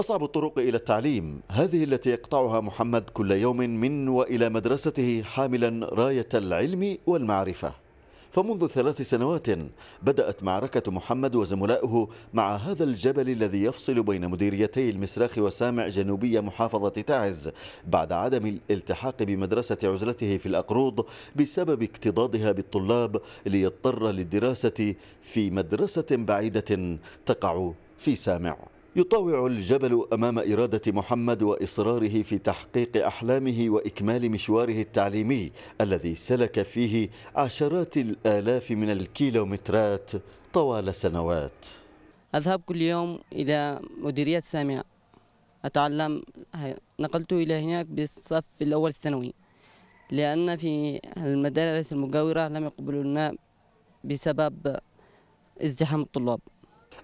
أصعب الطرق إلى التعليم هذه التي يقطعها محمد كل يوم من وإلى مدرسته حاملا راية العلم والمعرفة فمنذ ثلاث سنوات بدأت معركة محمد وزملائه مع هذا الجبل الذي يفصل بين مديريتي المسراخ وسامع جنوبي محافظة تعز بعد عدم الالتحاق بمدرسة عزلته في الأقروض بسبب اكتضاضها بالطلاب ليضطر للدراسة في مدرسة بعيدة تقع في سامع يطاوع الجبل أمام إرادة محمد وإصراره في تحقيق أحلامه وإكمال مشواره التعليمي الذي سلك فيه عشرات الآلاف من الكيلومترات طوال سنوات أذهب كل يوم إلى مديرية سامع أتعلم نقلت إلى هناك بالصف الأول الثانوي لأن في المدارس المجاورة لم يقبلونا بسبب ازدحام الطلاب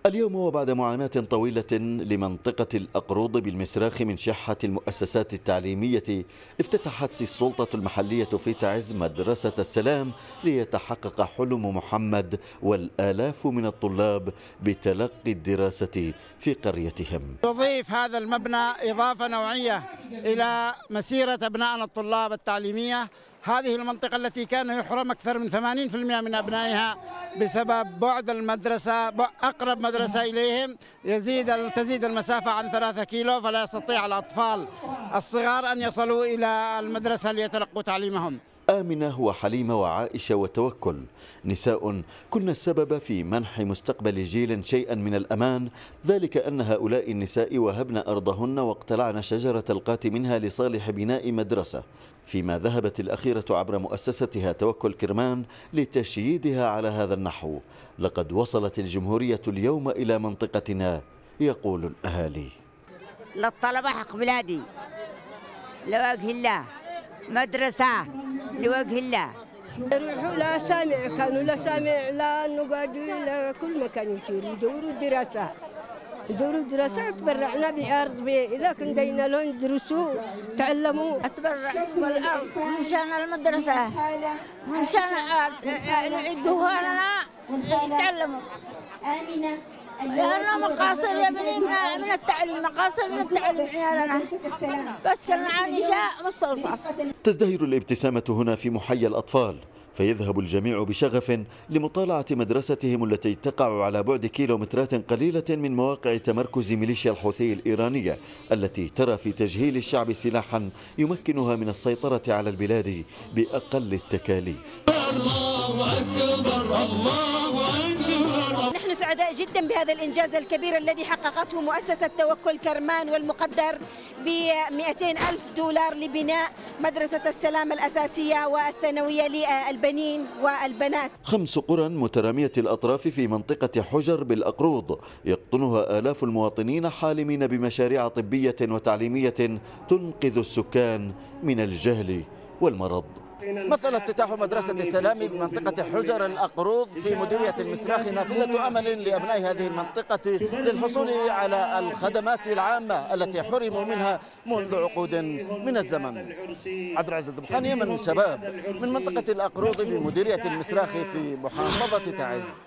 اليوم وبعد معاناة طويلة لمنطقة الأقروض بالمسراخ من شحة المؤسسات التعليمية افتتحت السلطة المحلية في تعز مدرسة السلام ليتحقق حلم محمد والآلاف من الطلاب بتلقي الدراسة في قريتهم تضيف هذا المبنى إضافة نوعية إلى مسيرة أبنائنا الطلاب التعليمية هذه المنطقة التي كان يحرم أكثر من 80% من أبنائها بسبب بعد المدرسة أقرب مدرسة إليهم يزيد تزيد المسافة عن ثلاثة كيلو فلا يستطيع الأطفال الصغار أن يصلوا إلى المدرسة ليتلقوا تعليمهم آمنة وحليمة وعائشة وتوكل نساء كن السبب في منح مستقبل جيل شيئا من الأمان ذلك أن هؤلاء النساء وهبن أرضهن واقتلعن شجرة القات منها لصالح بناء مدرسة فيما ذهبت الأخيرة عبر مؤسستها توكل كرمان لتشييدها على هذا النحو لقد وصلت الجمهورية اليوم إلى منطقتنا يقول الأهالي للطلبة حق بلادي لوجه الله مدرسة لوجه الله يروحوا لا سامع كانوا لا سامع لا نقعد لا كل مكان يصير يدوروا الدراسة يدوروا الدراسة تبرعنا بأرض بي لكن دينا لهم يدرسوا تعلموا أتبرع بالأرض من شان المدرسة من شان نعدوها لنا يتعلموا آمنة لأنه أيوة، مقاصر يا بني من, من التعليم مقاصر من التعليم عيالنا بس عن عايشة مستوصف تزدهر الابتسامة هنا في محيى الأطفال فيذهب الجميع بشغف لمطالعة مدرستهم التي تقع على بعد كيلومترات قليلة من مواقع تمركز ميليشيا الحوثي الإيرانية التي ترى في تجهيل الشعب سلاحا يمكنها من السيطرة على البلاد بأقل التكاليف الله أكبر الله سعداء جدا بهذا الإنجاز الكبير الذي حققته مؤسسة توكل كرمان والمقدر ب 200 ألف دولار لبناء مدرسة السلام الأساسية والثانوية للبنين والبنات خمس قرى مترامية الأطراف في منطقة حجر بالأقروض يقطنها آلاف المواطنين حالمين بمشاريع طبية وتعليمية تنقذ السكان من الجهل والمرض مثل افتتاح مدرسة السلام بمنطقة حجر الأقروض في مديرية المسراخ نافذة أمل لأبناء هذه المنطقة للحصول على الخدمات العامة التي حرموا منها منذ عقود من الزمن عبد العزيز الضبحاني من شباب من منطقة الأقروض بمديرية المسراخ في محافظة تعز